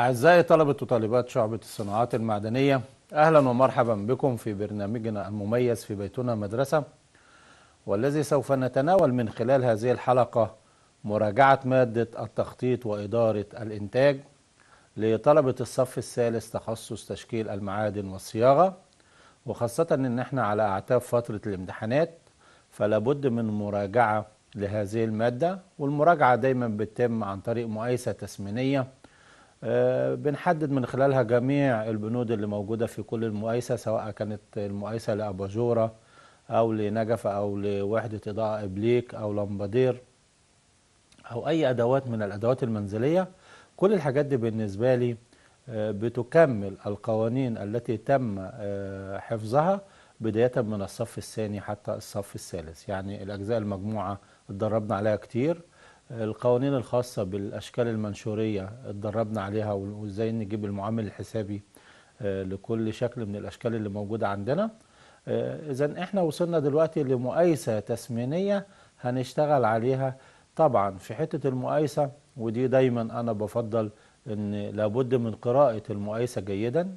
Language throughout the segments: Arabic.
أعزائي طلبة وطالبات شعبة الصناعات المعدنية أهلا ومرحبا بكم في برنامجنا المميز في بيتنا مدرسة والذي سوف نتناول من خلال هذه الحلقة مراجعة مادة التخطيط وإدارة الإنتاج لطلبة الصف الثالث تخصص تشكيل المعادن والصياغة وخاصة إن إحنا على أعتاب فترة الامتحانات فلا بد من مراجعة لهذه المادة والمراجعة دايما بتتم عن طريق مقايسة تسمينية آه، بنحدد من خلالها جميع البنود اللي موجودة في كل المؤيسه سواء كانت المؤيسه لأباجورة أو لنجف أو لوحدة إضاءة إبليك أو لمبادير أو أي أدوات من الأدوات المنزلية كل الحاجات دي بالنسبة لي آه، بتكمل القوانين التي تم آه، حفظها بداية من الصف الثاني حتى الصف الثالث يعني الأجزاء المجموعة اتدربنا عليها كتير القوانين الخاصة بالأشكال المنشورية اتدربنا عليها وإزاي نجيب المعامل الحسابي آه، لكل شكل من الأشكال اللي موجودة عندنا آه، إذا إحنا وصلنا دلوقتي لمقايسة تسمينية هنشتغل عليها طبعا في حتة المقايسة ودي دايما أنا بفضل أن لابد من قراءة المقايسة جيدا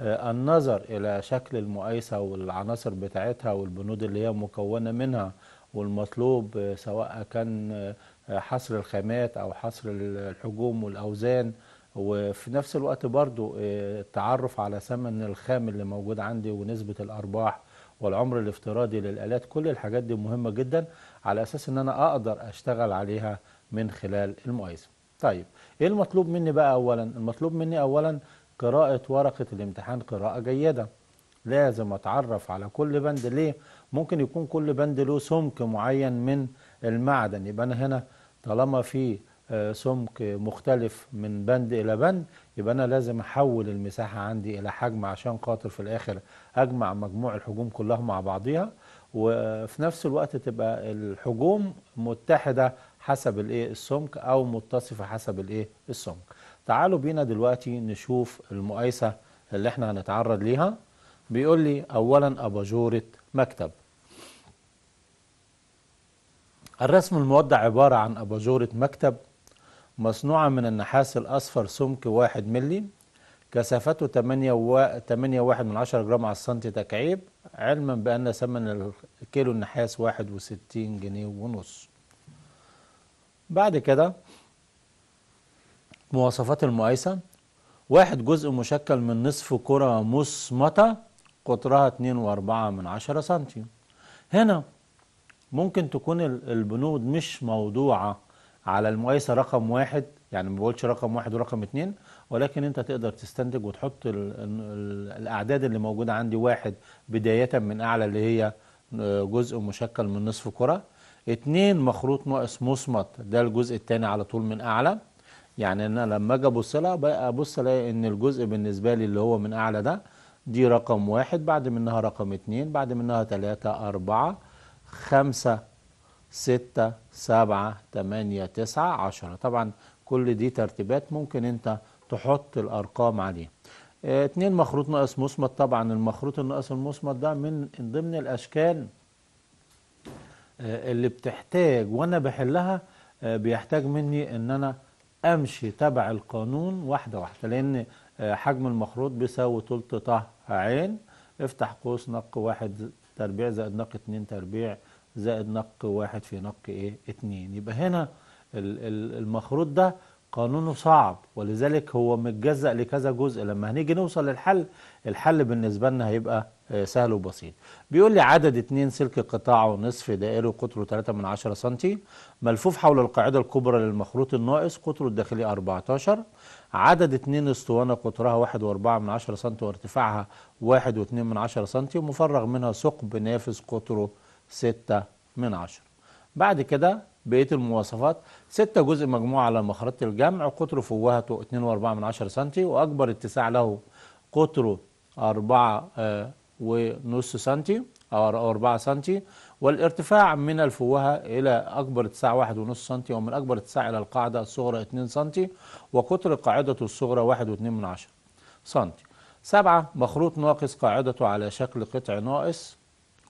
آه، النظر إلى شكل المقايسة والعناصر بتاعتها والبنود اللي هي مكونة منها والمطلوب سواء كان حصر الخامات او حصر الحجوم والاوزان وفي نفس الوقت برضو آه، التعرف على ثمن الخام اللي موجود عندي ونسبة الأرباح والعمر الافتراضي للآلات كل الحاجات دي مهمة جدا على أساس أن أنا أقدر أشتغل عليها من خلال المقايسة طيب إيه المطلوب مني بقى أولا؟ المطلوب مني أولا قراءة ورقة الامتحان قراءة جيدة لازم أتعرف على كل بند ليه؟ ممكن يكون كل بند له سمك معين من المعدن يبقى أنا هنا طالما في آه، سمك مختلف من بند إلى بند يبقى أنا لازم أحول المساحة عندي إلى حجم عشان خاطر في الآخر أجمع مجموع الحجوم كلها مع بعضيها وفي نفس الوقت تبقى الحجوم متحدة حسب الإيه السمك أو متصفة حسب الإيه السمك تعالوا بينا دلوقتي نشوف المقايسة اللي احنا هنتعرض ليها بيقول لي أولا أباجورة مكتب الرسم المودع عبارة عن أباجورة مكتب مصنوعة من النحاس الأصفر سمك واحد ملي كثافته 8 و... تمانية واحد من عشرة جرام على السنتي تكعيب علما بأن ثمن الكيلو النحاس واحد وستين جنيه ونص بعد كده مواصفات المقايسة واحد جزء مشكل من نصف كرة مصمتة قطرها اتنين واربعة من عشرة سنتي هنا ممكن تكون البنود مش موضوعة على المقايسة رقم واحد يعني ما بقولش رقم واحد ورقم اتنين ولكن انت تقدر تستنتج وتحط الـ الـ الاعداد اللي موجودة عندي واحد بداية من اعلى اللي هي آه، جزء مشكل من نصف كرة اتنين مخروط ناقص مصمت ده الجزء التاني على طول من اعلى يعني انا لما اجي ابص لها بقى ابص الاقي ان الجزء بالنسبة لي اللي هو من اعلى ده دي رقم واحد بعد منها رقم اتنين بعد منها تلاتة اربعة خمسة ستة سبعة تمانية تسعة عشرة طبعا كل دي ترتيبات ممكن انت تحط الأرقام عليه آه، اتنين مخروط ناقص مسمط طبعا المخروط الناقص المسمط ده من ضمن الأشكال آه، اللي بتحتاج وأنا بحلها آه، بيحتاج مني ان انا امشي تبع القانون واحدة واحدة لان حجم المخروط بيساوي تلت طه عين افتح قوس نق واحد تربيع زائد نق 2 تربيع زائد نق 1 في نق ايه 2 يبقى هنا المخروط ده قانونه صعب ولذلك هو متجزأ لكذا جزء لما هنيجي نوصل للحل الحل بالنسبة لنا هيبقى آه، سهل وبسيط بيقول لي عدد اتنين سلك قطاعه نصف دائري قطره 3 من 10 سنتي ملفوف حول القاعدة الكبرى للمخروط الناقص قطره الداخلي 14 عدد اتنين اسطوانة قطرها واحد واربعة من عشرة سنتي وارتفاعها واحد واتنين من عشرة سنتي ومفرغ منها ثقب نافذ قطره ستة من عشرة بعد كده بقية المواصفات ستة جزء مجموعة على مخرطة الجمع قطر فوهته اتنين واربعة من عشرة سنتي وأكبر اتساع له قطره أربعة آه ونص سنتي أو 4 سنتي والارتفاع من الفوهة إلى أكبر اتساع واحد ونص سنتي ومن أكبر اتساع إلى القاعدة الصغرى 2 سنتي وقطر قاعدة الصغرى واحد واتنين من سنتي سبعة مخروط ناقص قاعدته على شكل قطع ناقص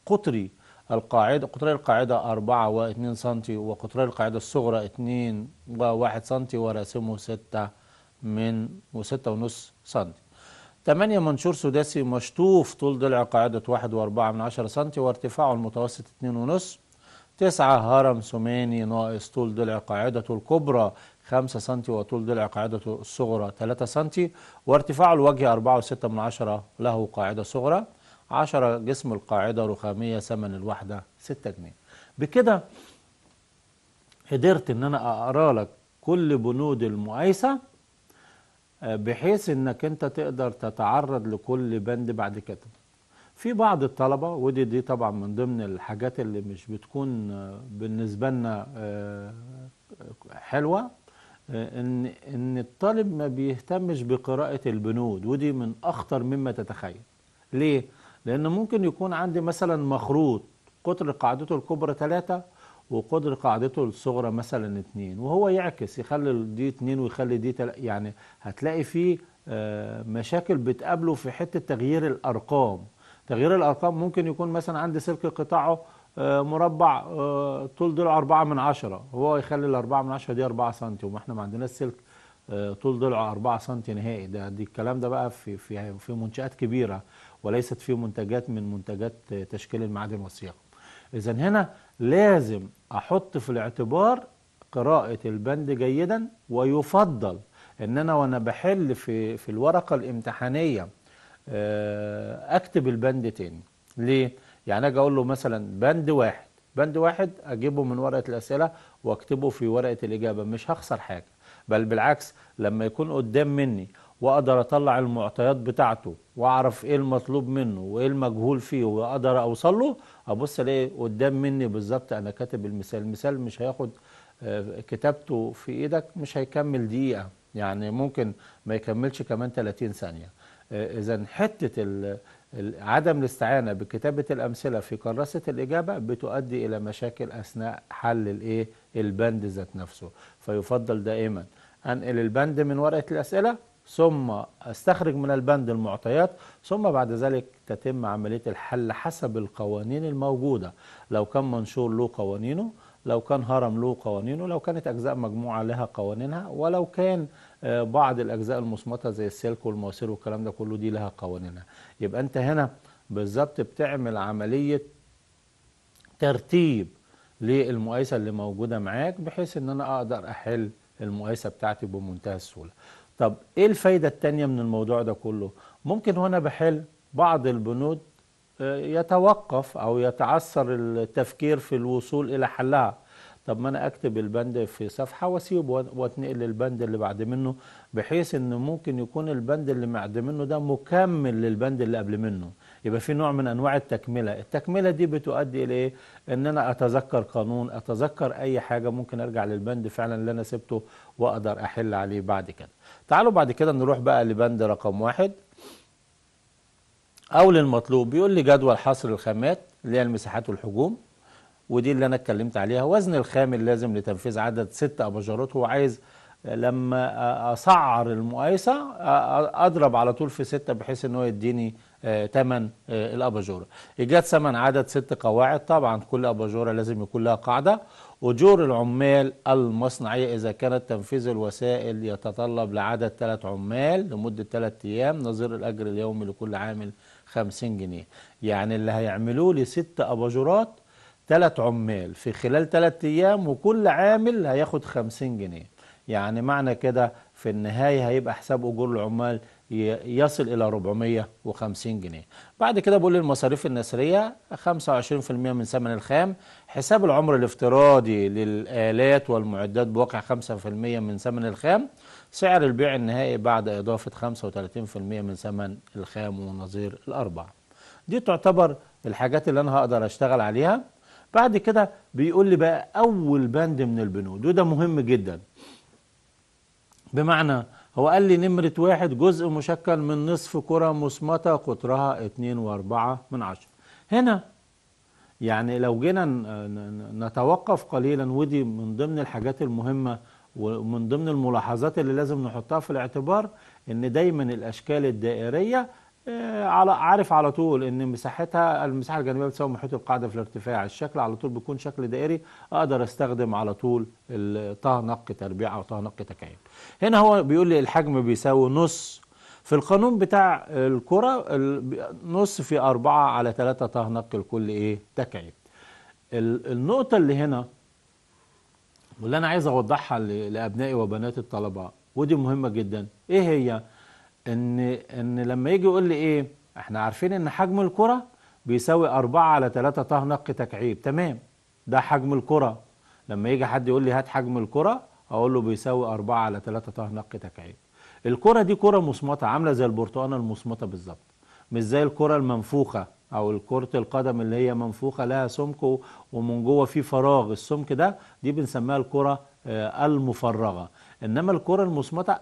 قطري القاعدة قطري القاعدة أربعة واتنين سنتي وقطري القاعدة الصغرى اتنين وواحد سنتي وراسمه ستة من وستة ونص سنتي 8 منشور سداسي مشطوف طول ضلع قاعدة 1.4 سم وارتفاعه المتوسط 2.5 9 هرم ثماني ناقص طول ضلع قاعدته الكبرى 5 سم وطول ضلع قاعدته الصغرى 3 سم وارتفاع الوجه 4.6 له قاعدة صغرى 10 جسم القاعدة رخامية ثمن الوحدة 6 جنيه بكده قدرت ان انا اقرا لك كل بنود المقايسة بحيث انك انت تقدر تتعرض لكل بند بعد كده في بعض الطلبة ودي دي طبعا من ضمن الحاجات اللي مش بتكون آه، بالنسبة لنا آه، حلوة آه، ان ان الطالب ما بيهتمش بقراءة البنود ودي من اخطر مما تتخيل ليه؟ لان ممكن يكون عندي مثلا مخروط قطر قاعدته الكبرى ثلاثة وقدر قاعدته الصغرى مثلا اثنين وهو يعكس يخلي دي اثنين ويخلي دي تل... يعني هتلاقي فيه آه، مشاكل بتقابله في حتة تغيير الأرقام تغيير الأرقام ممكن يكون مثلا عندي سلك قطاعه آه، مربع آه، طول ضلع 4 من 10 هو يخلي ال 4 من 10 دي 4 سم وما احنا ما عندناش سلك طول ضلع 4 سم نهائي ده دي الكلام ده بقى في في في منشآت كبيرة وليست في منتجات من منتجات تشكيل المعادن والصياغة إذا هنا لازم أحط في الاعتبار قراءة البند جيدا ويفضل إن أنا وأنا بحل في, في الورقة الامتحانية آه، أكتب البند تاني ليه؟ يعني أجي أقول له مثلا بند واحد بند واحد أجيبه من ورقة الأسئلة وأكتبه في ورقة الإجابة مش هخسر حاجة بل بالعكس لما يكون قدام مني واقدر اطلع المعطيات بتاعته واعرف ايه المطلوب منه وايه المجهول فيه واقدر اوصل له ابص الاقي قدام مني بالظبط انا كاتب المثال المثال مش هياخد آه، كتابته في ايدك مش هيكمل دقيقه يعني ممكن ما يكملش كمان 30 ثانيه آه، اذا حته عدم الاستعانه بكتابه الامثله في كراسه الاجابه بتؤدي الى مشاكل اثناء حل الايه البند ذات نفسه فيفضل دائما انقل البند من ورقه الاسئله ثم استخرج من البند المعطيات ثم بعد ذلك تتم عملية الحل حسب القوانين الموجودة لو كان منشور له قوانينه لو كان هرم له قوانينه لو كانت أجزاء مجموعة لها قوانينها ولو كان آه، بعض الأجزاء المصمتة زي السلك والمواسير والكلام ده كله دي لها قوانينها يبقى أنت هنا بالظبط بتعمل عملية ترتيب للمقايسة اللي موجودة معاك بحيث أن أنا أقدر أحل المقايسة بتاعتي بمنتهى السهولة طب ايه الفايدة التانية من الموضوع ده كله ممكن وانا بحل بعض البنود آه، يتوقف او يتعثر التفكير في الوصول الى حلها طب ما انا اكتب البند في صفحه واسيبه واتنقل للبند اللي بعد منه بحيث ان ممكن يكون البند اللي بعد منه ده مكمل للبند اللي قبل منه يبقى في نوع من انواع التكمله التكمله دي بتؤدي الى ايه ان انا اتذكر قانون اتذكر اي حاجه ممكن ارجع للبند فعلا اللي انا سبته واقدر احل عليه بعد كده تعالوا بعد كده نروح بقى لبند رقم واحد أو للمطلوب بيقول لي جدول حصر الخامات اللي هي المساحات والحجوم ودي اللي أنا اتكلمت عليها وزن الخام اللازم لتنفيذ عدد ست أباجورات هو عايز لما أسعر المقايسة أضرب على طول في ستة بحيث إن هو يديني ثمن آه، آه، الأباجورة إيجاد ثمن عدد ست قواعد طبعا كل أباجورة لازم يكون لها قاعدة أجور العمال المصنعية إذا كانت تنفيذ الوسائل يتطلب لعدد ثلاث عمال لمدة ثلاث أيام نظير الأجر اليومي لكل عامل خمسين جنيه يعني اللي هيعملوا لي ست أباجورات ثلاث عمال في خلال ثلاث أيام وكل عامل هياخد خمسين جنيه يعني معنى كده في النهاية هيبقى حساب أجور العمال يصل إلى 450 جنيه بعد كده بقول المصاريف النسرية 25% من ثمن الخام حساب العمر الافتراضي للآلات والمعدات بواقع 5% من ثمن الخام سعر البيع النهائي بعد إضافة 35% من ثمن الخام ونظير الأربع دي تعتبر الحاجات اللي أنا هقدر أشتغل عليها بعد كده بيقول لي بقى أول بند من البنود وده مهم جدا بمعنى هو قال لي نمرة واحد جزء مشكل من نصف كرة مسمطة قطرها 2.4 من عشرة هنا يعني لو جينا نتوقف قليلا ودي من ضمن الحاجات المهمة ومن ضمن الملاحظات اللي لازم نحطها في الاعتبار ان دايما الاشكال الدائرية آه، على عارف على طول ان مساحتها المساحه الجانبيه بتساوي محيط القاعده في الارتفاع الشكل على طول بيكون شكل دائري اقدر استخدم على طول طه نق تربيع او طه نق تكعيب هنا هو بيقول لي الحجم بيساوي نص في القانون بتاع الكرة نص في أربعة على ثلاثة تهنق الكل إيه تكعيب النقطة اللي هنا واللي أنا عايز أوضحها لأبنائي وبنات الطلبة ودي مهمة جدا إيه هي إن إن لما يجي يقول لي إيه إحنا عارفين إن حجم الكرة بيساوي أربعة على ثلاثة تهنق تكعيب تمام ده حجم الكرة لما يجي حد يقول لي هات حجم الكرة أقول له بيساوي أربعة على ثلاثة تهنق تكعيب الكرة دي كرة مصمتة عاملة زي البرتقانة المصمتة بالظبط مش زي الكرة المنفوخة أو كرة القدم اللي هي منفوخة لها سمك ومن جوه في فراغ السمك ده دي بنسميها الكرة آه، المفرغة إنما الكرة المصمتة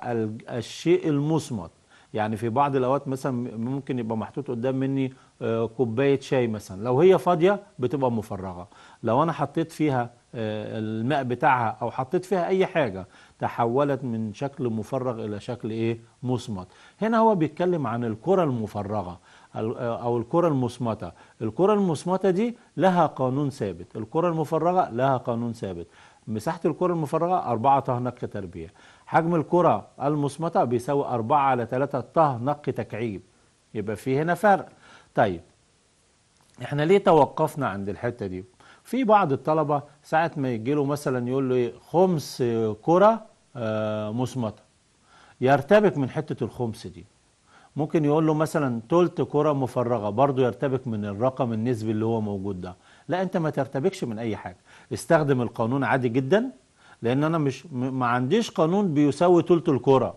الشيء المصمت يعني في بعض الاوقات مثلا ممكن يبقى محطوط قدام مني آه، كوبايه شاي مثلا لو هي فاضيه بتبقى مفرغه لو انا حطيت فيها آه، الماء بتاعها او حطيت فيها اي حاجه تحولت من شكل مفرغ إلى شكل إيه مصمت هنا هو بيتكلم عن الكرة المفرغة آه، أو الكرة المصمتة الكرة المصمتة دي لها قانون ثابت الكرة المفرغة لها قانون ثابت مساحة الكرة المفرغة 4 طه نق تربيع حجم الكرة المصمتة بيساوي 4 على 3 طه نق تكعيب يبقى في هنا فرق طيب احنا ليه توقفنا عند الحتة دي في بعض الطلبة ساعة ما يجيله مثلا يقول له إيه، خمس كرة آه، مصمتة يرتبك من حتة الخمس دي ممكن يقول له مثلا تلت كرة مفرغة برضه يرتبك من الرقم النسبي اللي هو موجود ده لا انت ما ترتبكش من اي حاجة استخدم القانون عادي جدا لان انا مش ما عنديش قانون بيساوي تلت الكرة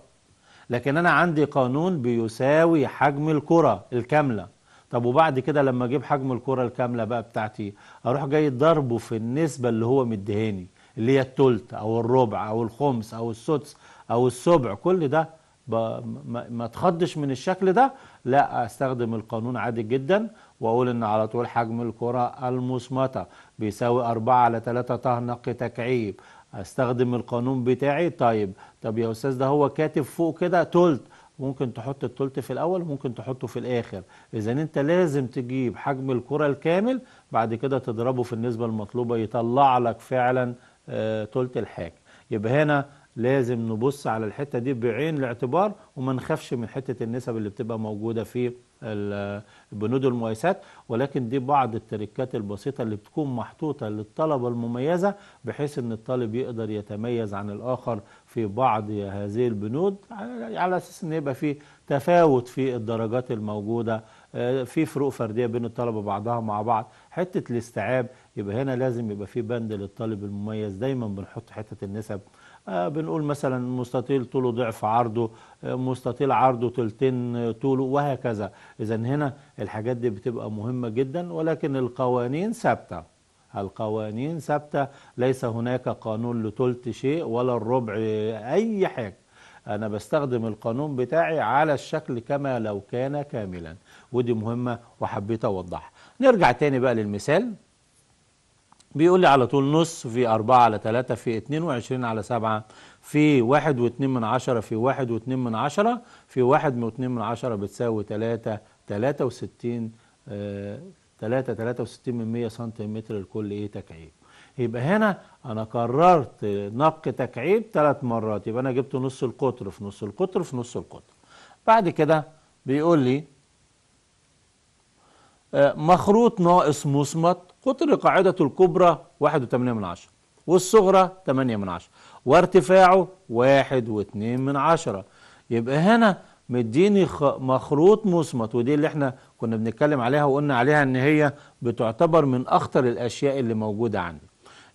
لكن انا عندي قانون بيساوي حجم الكرة الكاملة طب وبعد كده لما اجيب حجم الكره الكامله بقى بتاعتي اروح جاي ضربه في النسبه اللي هو مديهاني اللي هي التلت او الربع او الخمس او السدس او السبع كل ده ما تخضش من الشكل ده لا استخدم القانون عادي جدا واقول ان على طول حجم الكره المصمته بيساوي 4 على 3 نق تكعيب استخدم القانون بتاعي طيب طب يا استاذ ده هو كاتب فوق كده تلت ممكن تحط التلت في الاول وممكن تحطه في الاخر اذا انت لازم تجيب حجم الكره الكامل بعد كده تضربه في النسبه المطلوبه يطلع لك فعلا آه، تلت الحاجه يبقى هنا لازم نبص على الحتة دي بعين الاعتبار وما نخافش من حتة النسب اللي بتبقى موجودة في البنود المؤسسات ولكن دي بعض التركات البسيطة اللي بتكون محطوطة للطلبة المميزة بحيث ان الطالب يقدر يتميز عن الآخر في بعض هذه البنود على أساس ان يبقى في تفاوت في الدرجات الموجودة آه، في فروق فردية بين الطلبة بعضها مع بعض حتة الاستيعاب يبقى هنا لازم يبقى في بند للطالب المميز دايما بنحط حتة النسب آه، بنقول مثلا مستطيل طوله ضعف عرضه آه، مستطيل عرضه تلتين آه، طوله وهكذا إذا هنا الحاجات دي بتبقى مهمة جدا ولكن القوانين ثابتة القوانين ثابتة ليس هناك قانون لتلت شيء ولا الربع أي حاجة أنا بستخدم القانون بتاعي على الشكل كما لو كان كاملا ودي مهمة وحبيت أوضحها نرجع تاني بقى للمثال بيقول لي على طول نص في 4 على 3 في 22 على 7 في 1.2 من 10 في 1.2 من 10 في 1.2 و من 10 بتساوي 3 63 آه 3 63 من 100 سنتيمتر لكل ايه تكعيب يبقى هنا انا قررت نق تكعيب ثلاث مرات يبقى انا جبت نص القطر في نص القطر في نص القطر بعد كده بيقول لي آه، مخروط ناقص مصمت قطر قاعدته الكبرى 1.8 من عشرة والصغرى 8 من عشرة وارتفاعه 1.2 من عشرة يبقى هنا مديني مخروط مصمت ودي اللي احنا كنا بنتكلم عليها وقلنا عليها ان هي بتعتبر من اخطر الاشياء اللي موجودة عندي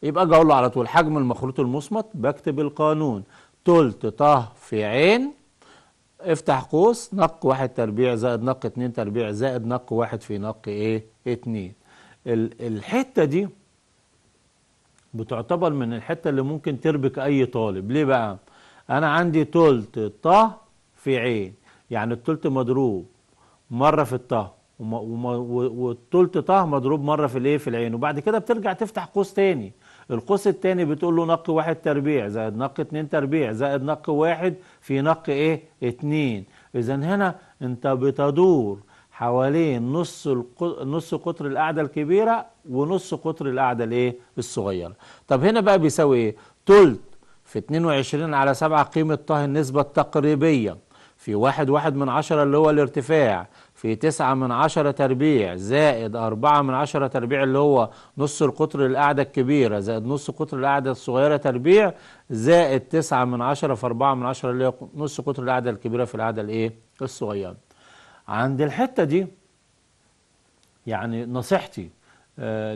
يبقى له على طول حجم المخروط المصمت بكتب القانون تلت طه في عين افتح قوس نق واحد تربيع زائد نق اتنين تربيع زائد نق واحد في نق ايه اتنين الحتة دي بتعتبر من الحتة اللي ممكن تربك اي طالب ليه بقى انا عندي تلت طه في عين يعني التلت مضروب مرة في الطه والتلت طه مضروب مرة في الايه في العين وبعد كده بترجع تفتح قوس تاني القوس الثاني بتقول له نق واحد تربيع زائد نق اتنين تربيع زائد نق واحد في نق ايه اتنين اذا هنا انت بتدور حوالين نص نص قطر القاعده الكبيره ونص قطر القاعده الايه الصغيره طب هنا بقى بيساوي ايه تلت في 22 على 7 قيمه طه النسبه التقريبيه في واحد واحد من عشرة اللي هو الارتفاع في تسعة من عشرة تربيع زائد أربعة من عشرة تربيع اللي هو نص القطر القاعدة الكبيرة زائد نص قطر القاعدة الصغيرة تربيع زائد تسعة من عشرة في أربعة من عشرة اللي هي نص قطر القاعدة الكبيرة في القاعدة الإيه الصغيرة عند الحتة دي يعني نصيحتي آه،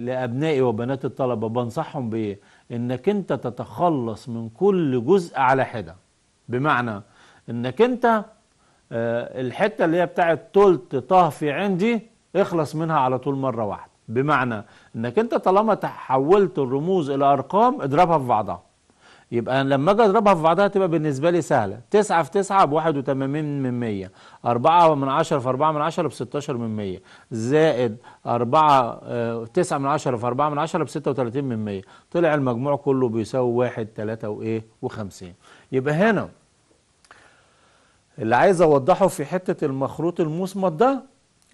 لأبنائي وبنات الطلبة بنصحهم بإيه إنك أنت تتخلص من كل جزء على حدة بمعنى إنك أنت آه، الحتة اللي هي بتاعت تلت طهفي عندي اخلص منها على طول مرة واحدة بمعنى انك انت طالما تحولت الرموز الى ارقام اضربها في بعضها يبقى لما اجي اضربها في بعضها تبقى بالنسبه لي سهله 9 في 9 ب 81 من 100 4 من 10 في 4 من 10 ب 16 من 100 زائد 4 9 آه، من 10 في 4 من 10 ب 36 من 100 طلع المجموع كله بيساوي 1 3 وايه و50 يبقى هنا اللي عايز اوضحه في حتة المخروط المصمت ده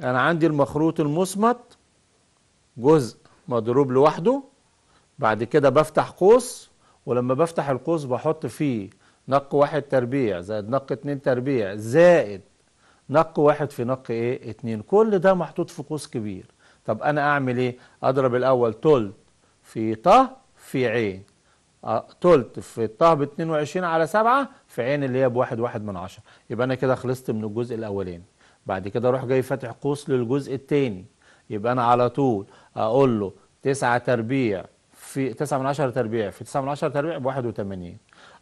انا عندي المخروط المصمت جزء مضروب لوحده بعد كده بفتح قوس ولما بفتح القوس بحط فيه نق واحد تربيع زائد نق اتنين تربيع زائد نق واحد في نق ايه اتنين كل ده محطوط في قوس كبير طب انا اعمل ايه اضرب الاول تلت في ط في عين آه، تلت في الطه ب 22 على 7 في عين اللي هي 1 1 من 10 يبقى انا كده خلصت من الجزء الاولاني بعد كده اروح جاي فاتح قوس للجزء الثاني يبقى انا على طول اقول له 9 تربيع في 9 من 10 تربيع في 9 من 10 تربيع ب 81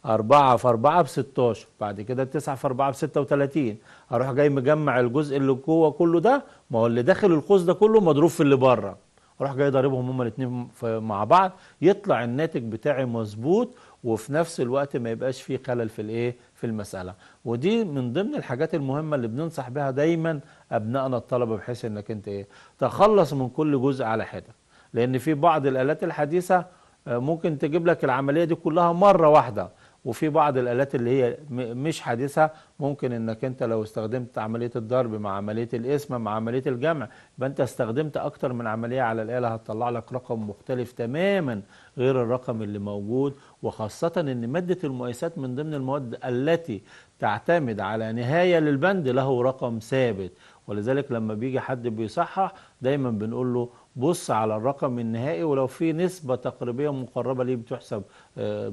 4 في 4 ب 16 بعد كده 9 في 4 ب 36 اروح جاي مجمع الجزء اللي جوه كله ده ما هو اللي داخل القوس ده كله مضروب في اللي بره راح جاي ضاربهم هما الاثنين مع بعض يطلع الناتج بتاعي مظبوط وفي نفس الوقت ما يبقاش فيه خلل في الايه في المساله ودي من ضمن الحاجات المهمه اللي بننصح بها دايما ابنائنا الطلبه بحيث انك انت ايه تخلص من كل جزء على حده لان في بعض الالات الحديثه آه، ممكن تجيب لك العمليه دي كلها مره واحده وفي بعض الآلات اللي هي مش حديثة ممكن انك انت لو استخدمت عملية الضرب مع عملية القسمة مع عملية الجمع يبقى انت استخدمت اكتر من عملية على الآلة هتطلع لك رقم مختلف تماما غير الرقم اللي موجود وخاصة ان مادة المقايسات من ضمن المواد التي تعتمد على نهاية للبند له رقم ثابت ولذلك لما بيجي حد بيصحح دايما بنقول له بص على الرقم النهائي ولو في نسبة تقريبية مقربة ليه بتحسب آه،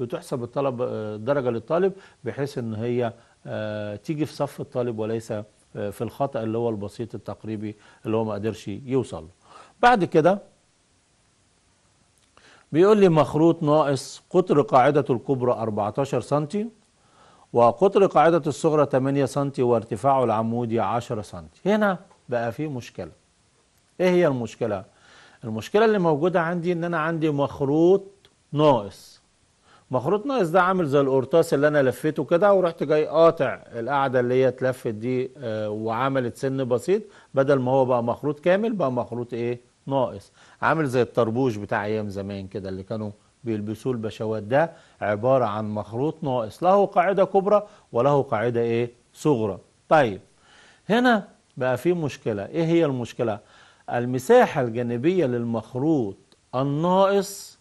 بتحسب الطلب آه، درجة للطالب بحيث ان هي آه، تيجي في صف الطالب وليس في الخطأ اللي هو البسيط التقريبي اللي هو ما قدرش يوصل بعد كده بيقول لي مخروط ناقص قطر قاعدة الكبرى 14 سم وقطر قاعدة الصغرى 8 سم وارتفاعه العمودي 10 سم هنا بقى في مشكلة ايه هي المشكلة المشكلة اللي موجودة عندي ان انا عندي مخروط ناقص مخروط ناقص ده عامل زي القرطاس اللي انا لفيته كده ورحت جاي قاطع القاعدة اللي هي اتلفت دي آه، وعملت سن بسيط بدل ما هو بقى مخروط كامل بقى مخروط ايه ناقص عامل زي الطربوش بتاع ايام زمان كده اللي كانوا بيلبسوه البشوات ده عبارة عن مخروط ناقص له قاعدة كبرى وله قاعدة ايه صغرى طيب هنا بقى في مشكلة ايه هي المشكلة المساحة الجانبية للمخروط الناقص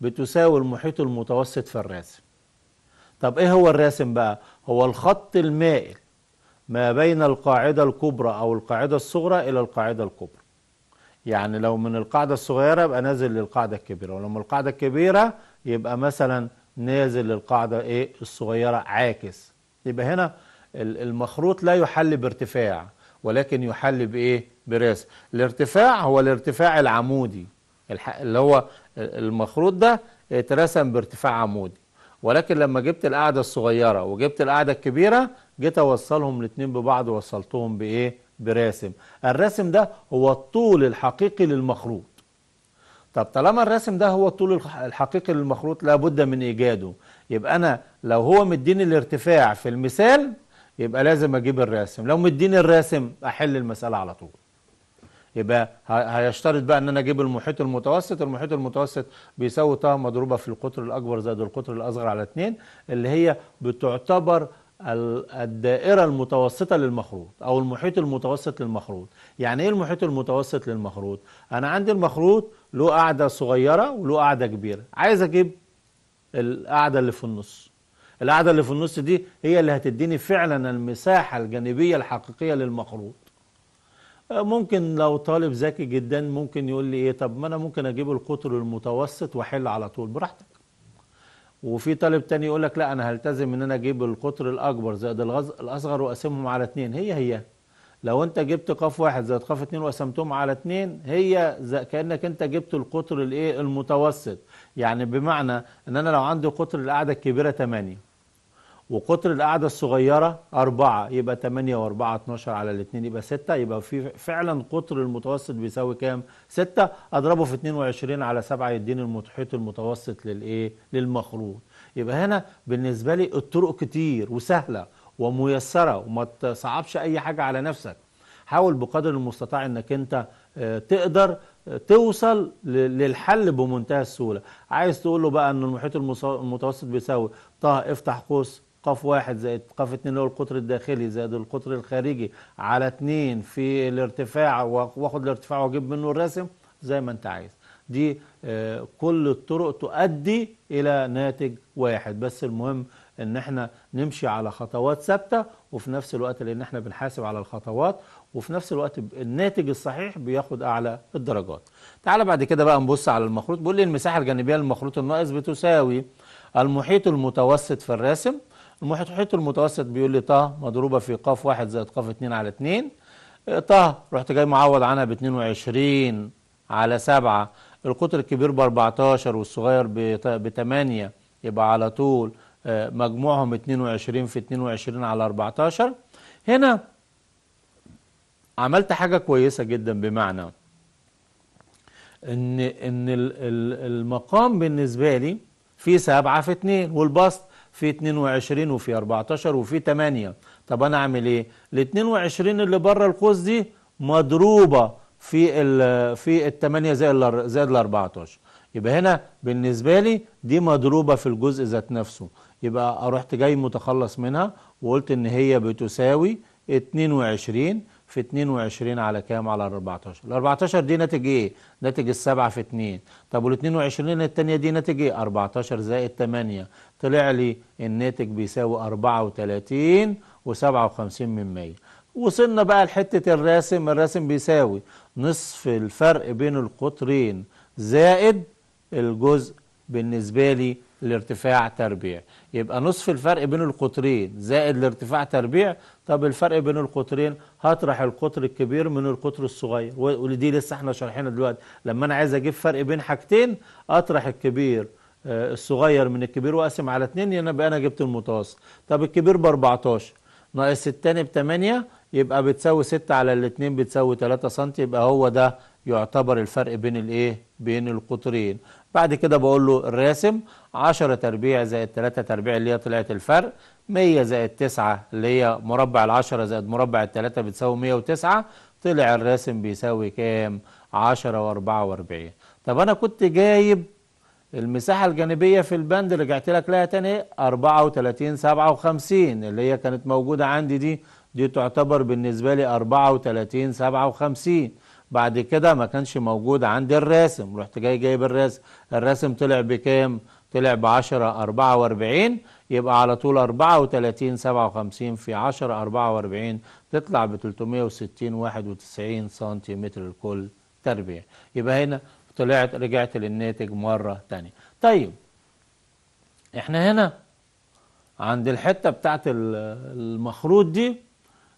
بتساوي المحيط المتوسط في الراسم طب ايه هو الراسم بقى هو الخط المائل ما بين القاعدة الكبرى او القاعدة الصغرى الى القاعدة الكبرى يعني لو من القاعدة الصغيرة يبقى نازل للقاعدة الكبيرة ولو من القاعدة الكبيرة يبقى مثلا نازل للقاعدة ايه الصغيرة عاكس يبقى هنا المخروط لا يحل بارتفاع ولكن يحل بايه براس الارتفاع هو الارتفاع العمودي اللي هو المخروط ده اترسم بارتفاع عمودي ولكن لما جبت القاعده الصغيره وجبت القاعده الكبيره جيت اوصلهم الاثنين ببعض وصلتهم بايه براسم الرسم ده هو الطول الحقيقي للمخروط طب طالما الرسم ده هو الطول الحقيقي للمخروط لابد من ايجاده يبقى انا لو هو مديني الارتفاع في المثال يبقى لازم اجيب الراسم لو مديني الراسم احل المساله على طول يبقى هيشترط بقى ان انا اجيب المحيط المتوسط المحيط المتوسط بيساوي طه مضروبه في القطر الاكبر زائد القطر الاصغر على 2 اللي هي بتعتبر الدائرة المتوسطة للمخروط أو المحيط المتوسط للمخروط يعني إيه المحيط المتوسط للمخروط؟ أنا عندي المخروط له قاعدة صغيرة وله قاعدة كبيرة عايز أجيب القاعدة اللي في النص القاعدة اللي في النص دي هي اللي هتديني فعلا المساحة الجانبية الحقيقية للمخروط آه، ممكن لو طالب ذكي جدا ممكن يقول لي ايه طب ما انا ممكن اجيب القطر المتوسط واحل على طول براحتك وفي طالب تاني يقول لك لا انا هلتزم ان انا اجيب القطر الاكبر زائد الاصغر واقسمهم على اتنين هي هي لو انت جبت قاف واحد زائد قاف اتنين وقسمتهم على اتنين هي زي كانك انت جبت القطر الايه المتوسط يعني بمعنى ان انا لو عندي قطر القاعده الكبيره 8 وقطر القاعدة الصغيرة 4 يبقى 8 و4 12 على الاثنين يبقى 6 يبقى في فعلا قطر المتوسط بيساوي كام؟ 6 اضربه في 22 على 7 يديني المحيط المتوسط للايه؟ للمخروط. يبقى هنا بالنسبة لي الطرق كتير وسهلة وميسرة وما تصعبش أي حاجة على نفسك. حاول بقدر المستطاع انك انت آه، تقدر آه، توصل للحل بمنتهى السهوله عايز تقول له بقى ان المحيط المتوسط بيساوي طه افتح قوس قاف واحد زائد قاف اتنين اللي هو القطر الداخلي زائد القطر الخارجي على اتنين في الارتفاع واخد الارتفاع واجيب منه الرسم زي ما انت عايز دي آه، كل الطرق تؤدي الى ناتج واحد بس المهم ان احنا نمشي على خطوات ثابته وفي نفس الوقت لان احنا بنحاسب على الخطوات وفي نفس الوقت الناتج الصحيح بياخد اعلى الدرجات تعال بعد كده بقى نبص على المخروط بيقول لي المساحه الجانبيه للمخروط الناقص بتساوي المحيط المتوسط في الراسم المحيط المتوسط بيقول لي طه مضروبة في قاف واحد زائد قاف اتنين على اتنين إيه، طه رحت جاي معوض عنها باتنين وعشرين على سبعة القطر الكبير باربعتاشر والصغير 8 يبقى على طول آه، مجموعهم اتنين وعشرين في اتنين وعشرين على اربعتاشر هنا عملت حاجة كويسة جدا بمعنى ان ان المقام بالنسبة لي في سبعة في اتنين والبسط في 22 وفي 14 وفي 8 طب انا اعمل ايه ال 22 اللي بره القوس دي مضروبه في الـ في ال 8 زائد زائد ال 14 يبقى هنا بالنسبه لي دي مضروبه في الجزء ذات نفسه يبقى رحت جاي متخلص منها وقلت ان هي بتساوي 22 في 22 على كام على 14 ال 14 دي ناتج ايه ناتج السبعة في 2 طب وال 22 الثانيه دي ناتج ايه 14 زائد 8 طلع لي الناتج بيساوي 34 و57 من 100 وصلنا بقى لحتة الراسم الراسم بيساوي نصف الفرق بين القطرين زائد الجزء بالنسبة لي الارتفاع تربيع يبقى نصف الفرق بين القطرين زائد الارتفاع تربيع طب الفرق بين القطرين هطرح القطر الكبير من القطر الصغير ودي لسه احنا شارحينها دلوقتي لما انا عايز اجيب فرق بين حاجتين اطرح الكبير آه، الصغير من الكبير واقسم على 2 يبقى انا جبت المتوسط طب الكبير ب 14 ناقص الثاني ب 8 يبقى بتساوي 6 على الاثنين بتساوي 3 سم يبقى هو ده يعتبر الفرق بين الايه بين القطرين بعد كده بقول له الراسم 10 تربيع زائد 3 تربيع اللي هي طلعت الفرق 100 زائد 9 اللي هي مربع ال 10 زائد مربع ال 3 بتساوي 109 طلع الراسم بيساوي كام 10 و44 طب انا كنت جايب المساحة الجانبية في البند رجعت لك لها تاني 34 57 اللي هي كانت موجودة عندي دي دي تعتبر بالنسبة لي 34 57 بعد كده ما كانش موجود عندي الراسم رحت جاي جايب الراسم الراسم طلع بكام؟ طلع ب 10 44 يبقى على طول 34 57 في 10 44 تطلع ب 360 91 سنتيمتر الكل تربيع يبقى هنا طلعت رجعت للناتج مرة تانية طيب احنا هنا عند الحتة بتاعت المخروط دي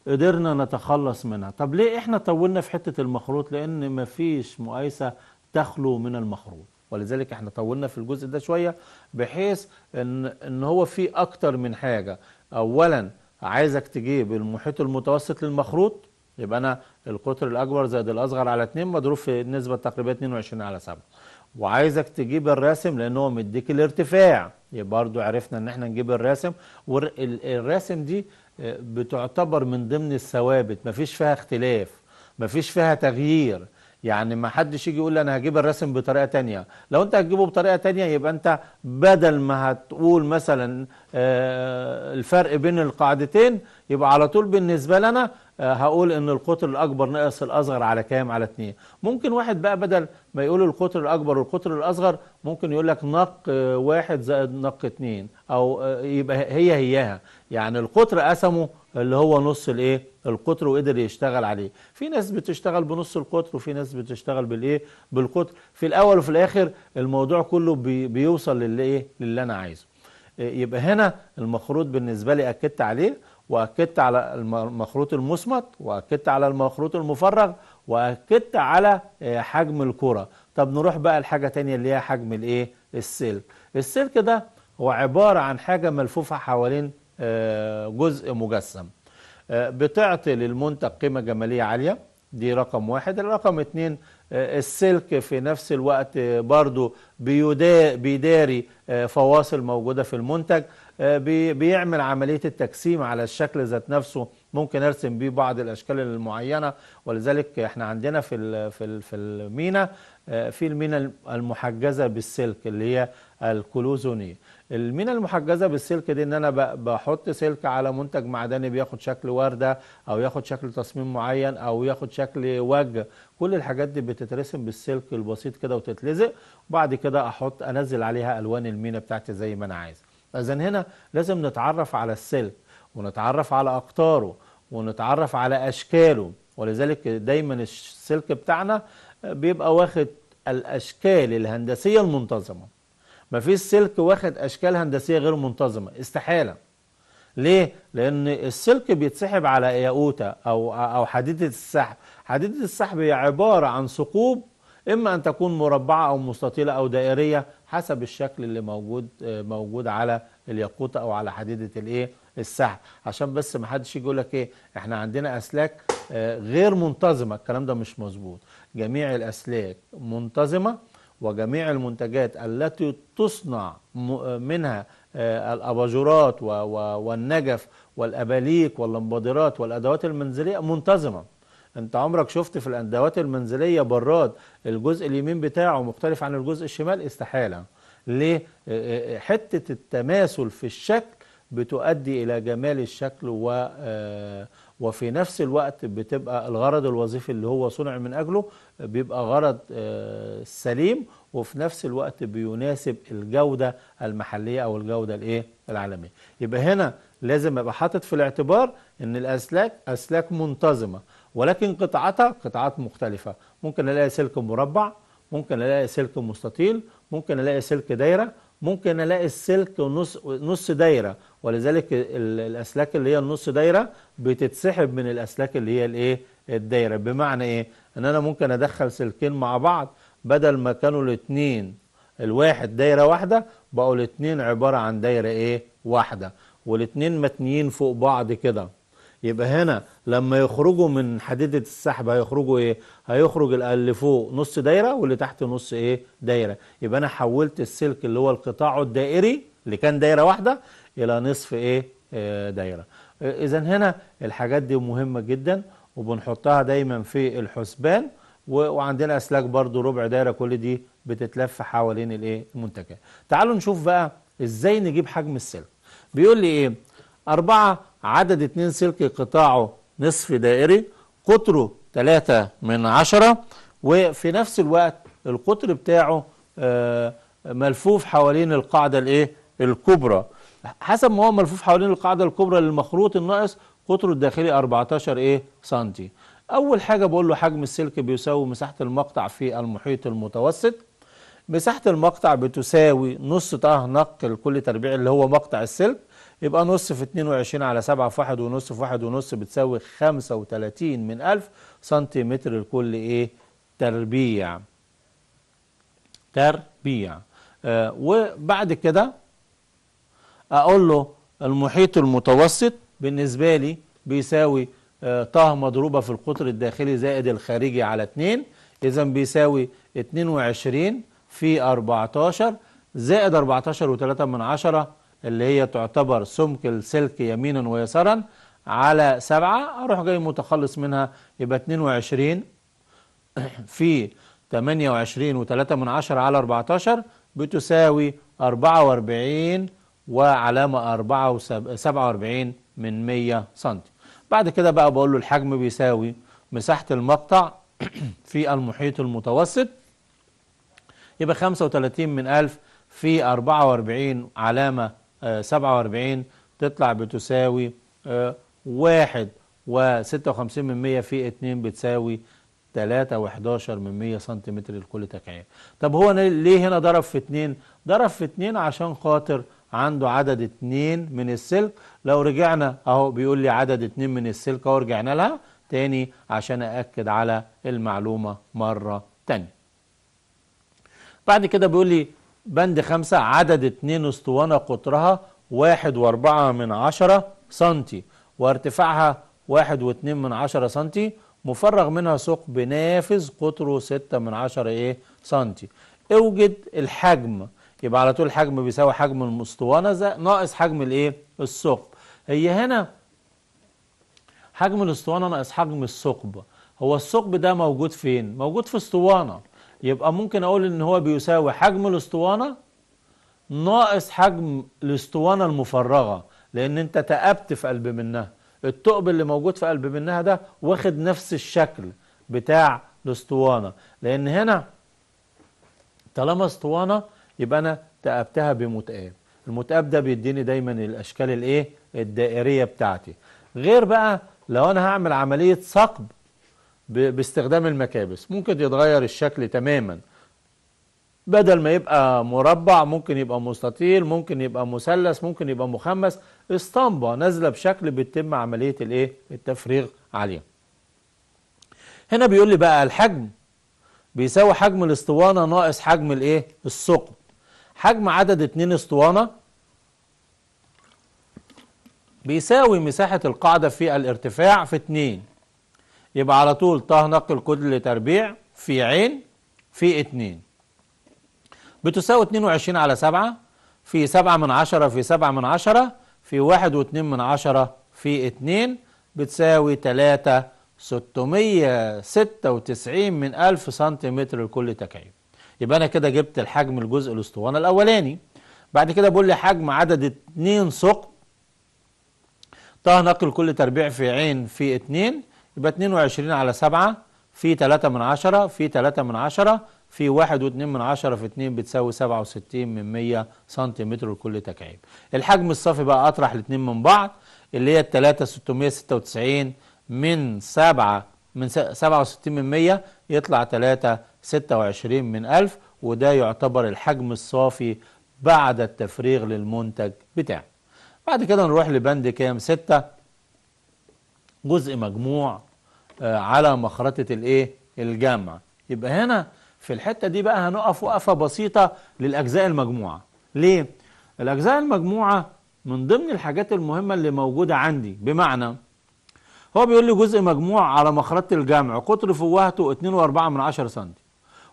قدرنا نتخلص منها طب ليه احنا طولنا في حتة المخروط لان مفيش مقايسة تخلو من المخروط ولذلك احنا طولنا في الجزء ده شوية بحيث ان, ان هو في اكتر من حاجة اولا عايزك تجيب المحيط المتوسط للمخروط يبقى انا القطر الأكبر زائد الأصغر على 2 مضروب في النسبة التقريبية 22 على 7 وعايزك تجيب الراسم لأن هو مديك الارتفاع يبقى برضو عرفنا إن احنا نجيب الراسم والراسم دي آه، بتعتبر من ضمن الثوابت مفيش فيها اختلاف مفيش فيها تغيير يعني ما حدش يجي يقول انا هجيب الرسم بطريقه تانية لو انت هتجيبه بطريقه تانية يبقى انت بدل ما هتقول مثلا آه، الفرق بين القاعدتين يبقى على طول بالنسبه لنا آه، هقول ان القطر الاكبر ناقص الاصغر على كام على اتنين ممكن واحد بقى بدل ما يقول القطر الاكبر والقطر الاصغر ممكن يقول لك نق آه، واحد زائد نق اتنين او يبقى هي هياها يعني القطر قسمه اللي هو نص الايه القطر وقدر يشتغل عليه في ناس بتشتغل بنص القطر وفي ناس بتشتغل بالايه بالقطر في الاول وفي الاخر الموضوع كله بي بيوصل للايه للي انا عايزه آه، يبقى هنا المخروط بالنسبه لي اكدت عليه واكدت على المخروط المصمت واكدت على المخروط المفرغ واكدت على آه، حجم الكره طب نروح بقى لحاجه تانية اللي هي حجم الايه السلك السلك ده هو عباره عن حاجه ملفوفه حوالين آه، جزء مجسم آه، بتعطي للمنتج قيمة جمالية عالية دي رقم واحد الرقم اتنين آه، السلك في نفس الوقت برضو بيداري فواصل موجودة في المنتج بيعمل عملية التجسيم على الشكل ذات نفسه ممكن ارسم بيه بعض الاشكال المعينه ولذلك احنا عندنا في في في المينا في المينا المحجزه بالسلك اللي هي الكلوزونيه المينا المحجزه بالسلك دي ان انا بحط سلك على منتج معدني بياخد شكل ورده او ياخد شكل تصميم معين او ياخد شكل وجه كل الحاجات دي بتترسم بالسلك البسيط كده وتتلزق وبعد كده احط انزل عليها الوان المينا بتاعتي زي ما انا عايز اذا هنا لازم نتعرف على السلك ونتعرف على اقطاره ونتعرف على اشكاله ولذلك دايما السلك بتاعنا بيبقى واخد الاشكال الهندسيه المنتظمه مفيش سلك واخد اشكال هندسيه غير منتظمه استحاله ليه لان السلك بيتسحب على ياقوته او او حديده السحب حديده السحب هي عباره عن ثقوب اما ان تكون مربعه او مستطيله او دائريه حسب الشكل اللي موجود موجود على الياقوت او على حديده الايه السحب عشان بس ما حدش يقول لك ايه احنا عندنا اسلاك آه، غير منتظمه الكلام ده مش مظبوط جميع الاسلاك منتظمه وجميع المنتجات التي تصنع منها آه، الاباجورات والنجف والاباليك واللمبادرات والادوات المنزليه منتظمه انت عمرك شفت في الادوات المنزليه براد الجزء اليمين بتاعه مختلف عن الجزء الشمال استحاله ليه آه، آه، حته التماثل في الشكل بتؤدي الى جمال الشكل و وفي نفس الوقت بتبقى الغرض الوظيفي اللي هو صنع من أجله بيبقى غرض آه، سليم وفي نفس الوقت بيناسب الجودة المحلية أو الجودة الإيه العالمية يبقى هنا لازم ابقى حاطط في الاعتبار ان الاسلاك اسلاك منتظمه ولكن قطعتها قطعات مختلفه ممكن الاقي سلك مربع ممكن الاقي سلك مستطيل ممكن الاقي سلك دايره ممكن الاقي السلك نص نص دايره ولذلك الاسلاك اللي هي النص دايره بتتسحب من الاسلاك اللي هي الايه الدايره بمعنى ايه ان انا ممكن ادخل سلكين مع بعض بدل ما كانوا الاثنين الواحد دايره واحده بقوا الاثنين عباره عن دايره ايه واحده والاثنين متنيين فوق بعض كده يبقى هنا لما يخرجوا من حديدة السحب هيخرجوا ايه هيخرج اللي فوق نص دايرة واللي تحت نص ايه دايرة يبقى انا حولت السلك اللي هو القطاع الدائري اللي كان دايرة واحدة الى نصف ايه آه، دايرة آه، اذا هنا الحاجات دي مهمة جدا وبنحطها دايما في الحسبان وعندنا اسلاك برضو ربع دايرة كل دي بتتلف حوالين الايه المنتجات تعالوا نشوف بقى ازاي نجيب حجم السلك بيقول لي ايه أربعة عدد اتنين سلكي قطاعه نصف دائري قطره تلاتة من عشرة وفي نفس الوقت القطر بتاعه آه، ملفوف حوالين القاعدة الايه الكبرى حسب ما هو ملفوف حوالين القاعدة الكبرى للمخروط الناقص قطره الداخلي 14 ايه سنتي اول حاجة بقول له حجم السلك بيساوي مساحة المقطع في المحيط المتوسط مساحة المقطع بتساوي نص طه نق لكل تربيع اللي هو مقطع السلك يبقى نص في 22 على 7 في 1 ونص في 1 ونص بتساوي 35 من 1000 سنتيمتر لكل ايه تربيع تربيع آه وبعد كده اقول له المحيط المتوسط بالنسبة لي بيساوي آه طه مضروبة في القطر الداخلي زائد الخارجي على 2 إذا بيساوي 22 في 14 زائد 14 و3 من 10 اللي هي تعتبر سمك السلك يمينا ويسارا على سبعة أروح جاي متخلص منها يبقى 22 في 28 و3 من عشرة على 14 بتساوي 44 وعلامة 47 من 100 سنتي بعد كده بقى بقول له الحجم بيساوي مساحة المقطع في المحيط المتوسط يبقى 35 من 1000 في 44 علامة 47 آه، تطلع بتساوي آه، واحد وستة وخمسين من مية في اتنين بتساوي تلاتة وحداشر من مية سنتيمتر لكل تكعيب طب هو ليه هنا ضرب في اتنين ضرب في اتنين عشان خاطر عنده عدد اتنين من السلك لو رجعنا اهو بيقول لي عدد اتنين من السلك اهو رجعنا لها تاني عشان أأكد على المعلومة مرة تانية بعد كده بيقول لي بند خمسة عدد اتنين اسطوانة قطرها واحد واربعة من عشرة سنتي وارتفاعها واحد واتنين من عشرة سنتي مفرغ منها ثقب نافذ قطره ستة من عشرة ايه سنتي اوجد الحجم يبقى على طول الحجم بيساوي حجم الاسطوانة ناقص حجم الايه الثقب هي هنا حجم الاسطوانة ناقص حجم الثقب هو الثقب ده موجود فين موجود في اسطوانة يبقى ممكن اقول ان هو بيساوي حجم الاسطوانه ناقص حجم الاسطوانه المفرغه لان انت تقبت في قلب منها الثقب اللي موجود في قلب منها ده واخد نفس الشكل بتاع الاسطوانه لان هنا طالما اسطوانه يبقى انا تقبتها بمتقاب المتقاب ده بيديني دايما الاشكال الايه الدائريه بتاعتي غير بقى لو انا هعمل عمليه ثقب باستخدام المكابس ممكن يتغير الشكل تماما بدل ما يبقى مربع ممكن يبقى مستطيل ممكن يبقى مثلث ممكن يبقى مخمس اسطمبة نازلة بشكل بتتم عملية الايه التفريغ عليها هنا بيقول لي بقى الحجم بيساوي حجم الاسطوانة ناقص حجم الايه الثقب حجم عدد اتنين اسطوانة بيساوي مساحة القاعدة في الارتفاع في اتنين يبقى على طول طه نقل كتلة لتربيع في عين في 2 بتساوي 22 على 7 في 7 من 10 في 7 من 10 في واحد واتنين من 10 في 2 بتساوي ستة وتسعين من 1000 سنتيمتر لكل تكعيب يبقى أنا كده جبت الحجم الجزء الأسطوانة الأولاني بعد كده بقول لي حجم عدد 2 ثقب طه نقل كل تربيع في عين في 2 يبقى 22 على 7 في 3 من 10 في 3 من 10 في 1 و2 من 10 في 2 بتساوي 67 من 100 سنتيمتر لكل تكعيب الحجم الصافي بقى أطرح الاثنين من بعض اللي هي 3 696 من 7 من 67 من 100 يطلع 3 26 من 1000 وده يعتبر الحجم الصافي بعد التفريغ للمنتج بتاعه بعد كده نروح لبند كام 6 جزء مجموع آه، على مخرطة الايه الجامعة يبقى هنا في الحتة دي بقى هنقف وقفة بسيطة للأجزاء المجموعة ليه؟ الأجزاء المجموعة من ضمن الحاجات المهمة اللي موجودة عندي بمعنى هو بيقول لي جزء مجموع على مخرطة الجامع قطر فوهته 2.4 سم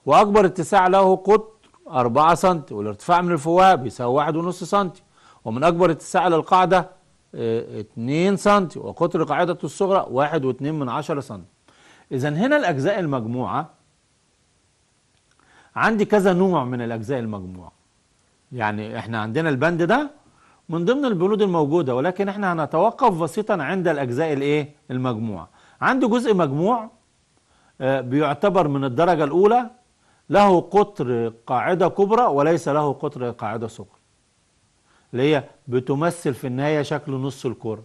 وأكبر اتساع له قطر 4 سم والارتفاع من الفوهة بيساوي 1.5 سم ومن أكبر اتساع للقاعدة 2 سم وقطر قاعدة الصغرى 1.2 من 10 سم إذا هنا الأجزاء المجموعة عندي كذا نوع من الأجزاء المجموعة يعني إحنا عندنا البند ده من ضمن البنود الموجودة ولكن إحنا هنتوقف بسيطا عند الأجزاء الإيه المجموعة عندي جزء مجموع آه، بيعتبر من الدرجة الأولى له قطر قاعدة كبرى وليس له قطر قاعدة صغرى اللي هي بتمثل في النهايه شكل نص الكره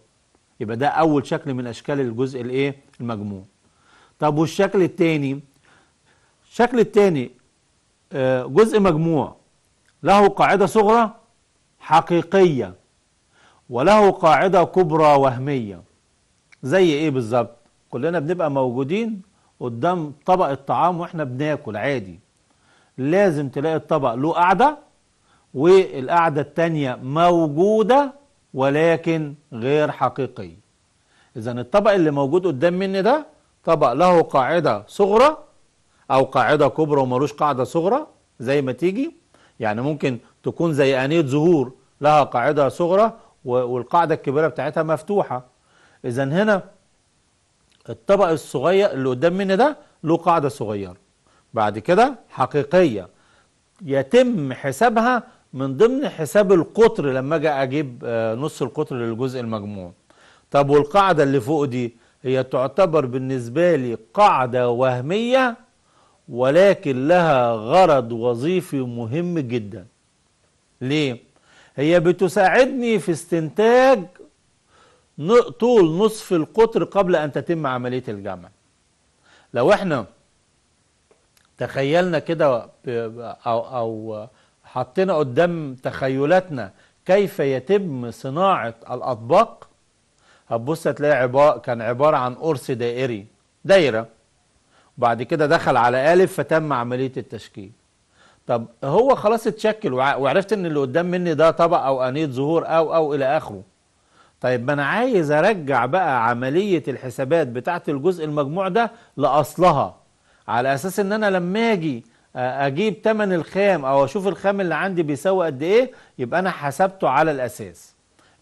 يبقى ده اول شكل من اشكال الجزء الايه المجموع طب والشكل الثاني الشكل الثاني آه، جزء مجموع له قاعده صغرى حقيقيه وله قاعده كبرى وهميه زي ايه بالظبط كلنا بنبقى موجودين قدام طبق الطعام واحنا بناكل عادي لازم تلاقي الطبق له قاعده والقاعدة التانية موجودة ولكن غير حقيقية إذا الطبق اللي موجود قدام مني ده طبق له قاعدة صغرى أو قاعدة كبرى وملوش قاعدة صغرى زي ما تيجي يعني ممكن تكون زي أنية زهور لها قاعدة صغرى والقاعدة الكبيرة بتاعتها مفتوحة إذا هنا الطبق الصغير اللي قدام مني ده له قاعدة صغيرة بعد كده حقيقية يتم حسابها من ضمن حساب القطر لما اجي اجيب آه، نص القطر للجزء المجموع طب والقاعده اللي فوق دي هي تعتبر بالنسبه لي قاعده وهميه ولكن لها غرض وظيفي مهم جدا ليه هي بتساعدني في استنتاج طول نصف القطر قبل ان تتم عمليه الجمع لو احنا تخيلنا كده آه، آه، او او حطينا قدام تخيلاتنا كيف يتم صناعة الأطباق هتبص هتلاقي عبارة كان عبارة عن قرص دائري دايرة وبعد كده دخل على ألف فتم عملية التشكيل طب هو خلاص اتشكل وعرفت ان اللي قدام مني ده طبق او انيه ظهور او او الى اخره طيب ما انا عايز ارجع بقى عملية الحسابات بتاعت الجزء المجموع ده لاصلها على اساس ان انا لما اجي آه، اجيب تمن الخام او اشوف الخام اللي عندي بيساوي قد ايه يبقى انا حسبته على الاساس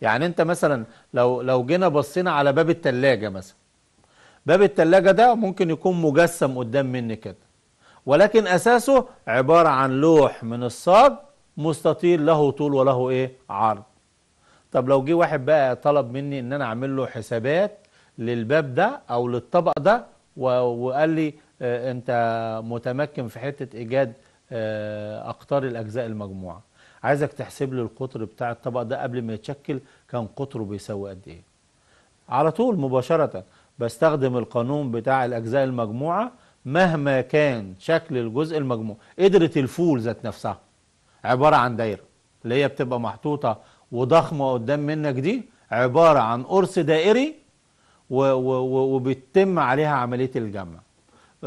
يعني انت مثلا لو لو جينا بصينا على باب التلاجة مثلا باب التلاجة ده ممكن يكون مجسم قدام مني كده ولكن اساسه عبارة عن لوح من الصاج مستطيل له طول وله ايه عرض طب لو جه واحد بقى طلب مني ان انا اعمل له حسابات للباب ده او للطبق ده وقال لي آه، انت متمكن في حته ايجاد آه، اقطار الاجزاء المجموعه عايزك تحسب له القطر بتاع الطبق ده قبل ما يتشكل كان قطره بيساوي قد ايه على طول مباشره بستخدم القانون بتاع الاجزاء المجموعه مهما كان شكل الجزء المجموع قدره الفول ذات نفسها عباره عن دايره اللي هي بتبقى محطوطه وضخمه قدام منك دي عباره عن قرص دائري وبيتم عليها عمليه الجمع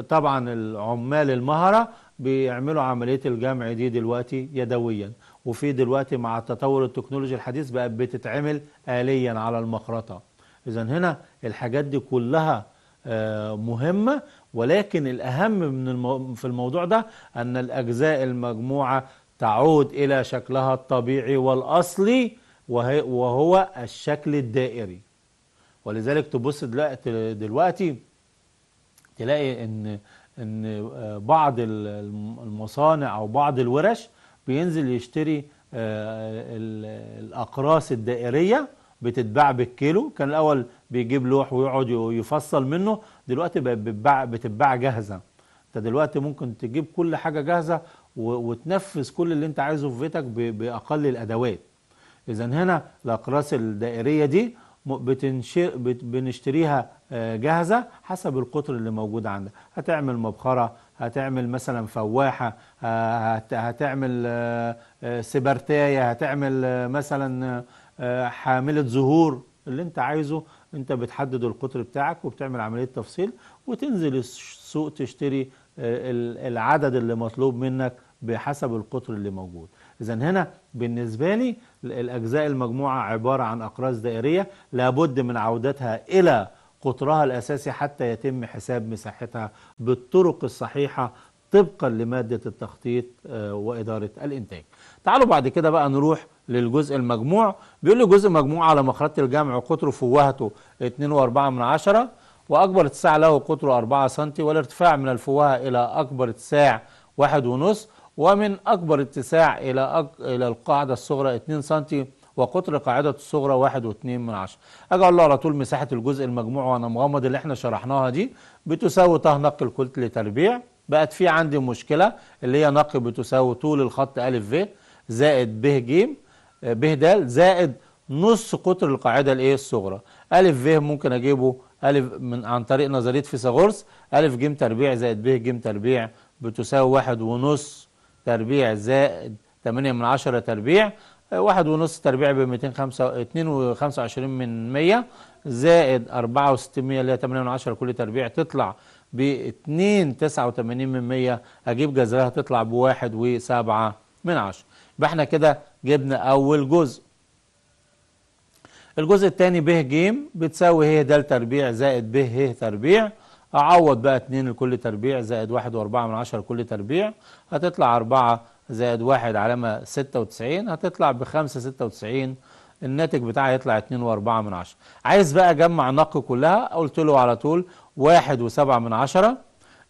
طبعا العمال المهرة بيعملوا عملية الجمع دي دلوقتي يدويا وفي دلوقتي مع التطور التكنولوجي الحديث بقى بتتعمل آليا على المخرطة إذا هنا الحاجات دي كلها آه، مهمة ولكن الأهم من المو... في الموضوع ده أن الأجزاء المجموعة تعود إلى شكلها الطبيعي والأصلي وهي... وهو الشكل الدائري ولذلك تبص دلوقتي, دلوقتي تلاقي ان ان آه، بعض المصانع او بعض الورش بينزل يشتري آه، الاقراص الدائريه بتتباع بالكيلو كان الاول بيجيب لوح ويقعد يفصل منه دلوقتي بتتباع بتتباع جاهزه انت دلوقتي ممكن تجيب كل حاجه جاهزه وتنفذ كل اللي انت عايزه في بيتك باقل الادوات اذا هنا الاقراص الدائريه دي بنشتريها جاهزة حسب القطر اللي موجود عندك هتعمل مبخرة هتعمل مثلا فواحة هتعمل آه، آه، سبرتاية هتعمل آه، مثلا حاملة زهور اللي انت عايزه انت بتحدد القطر بتاعك وبتعمل عملية تفصيل وتنزل السوق تشتري العدد اللي مطلوب منك بحسب القطر اللي موجود إذا هنا بالنسبة لي الأجزاء المجموعة عبارة عن أقراص دائرية لابد من عودتها إلى قطرها الأساسي حتى يتم حساب مساحتها بالطرق الصحيحة طبقا لمادة التخطيط آه، وإدارة الإنتاج تعالوا بعد كده بقى نروح للجزء المجموع بيقول لي جزء مجموع على مخرطة الجمع قطره فوهته 2.4 من عشرة وأكبر اتساع له قطره 4 سم والارتفاع من الفوهة إلى أكبر اتساع 1.5 ومن أكبر اتساع إلى أك... إلى القاعدة الصغرى 2 سم وقطر قاعدة الصغرى واحد واثنين من عشرة أجي أقول له على طول مساحة الجزء المجموع وأنا مغمض اللي احنا شرحناها دي بتساوي طه نقل كلت لتربيع بقت في عندي مشكلة اللي هي نقل بتساوي طول الخط أ ف زائد ب ج ب د زائد نص قطر القاعدة الإيه الصغرى أ ف ممكن أجيبه ألف من عن طريق نظرية فيثاغورس ألف ج تربيع زائد ب ج تربيع بتساوي واحد ونص تربيع زائد 8 من عشرة تربيع واحد ونص تربيع ب 225 من 100 زائد 64 مية اللي هي 8 من 10 كل تربيع تطلع ب 289 من 100 اجيب جذرها تطلع ب 1 و7 من 10 يبقى احنا كده جبنا اول جزء الجزء الثاني ب ج بتساوي ه د تربيع زائد ب ه تربيع اعوض بقى 2 لكل تربيع زائد 1 و4 من 10 لكل تربيع هتطلع 4 زائد واحد علامة ستة وتسعين هتطلع بخمسة ستة وتسعين الناتج بتاعها يطلع اتنين واربعة من عشرة عايز بقى أجمع نقي كلها قلت له على طول واحد وسبعة من عشرة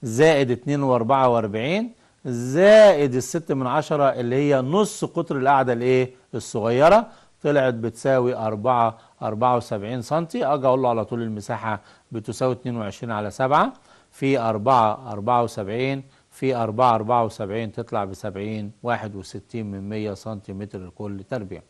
زائد اتنين واربعة واربعين زائد الست من عشرة اللي هي نص قطر القاعدة الايه الصغيرة طلعت بتساوي أربعة أربعة وسبعين سنتي أجي أقول له على طول المساحة بتساوي اتنين وعشرين على سبعة في أربعة أربعة وسبعين في 4 74 تطلع ب 70 61 من 100 سنتيمتر لكل تربيع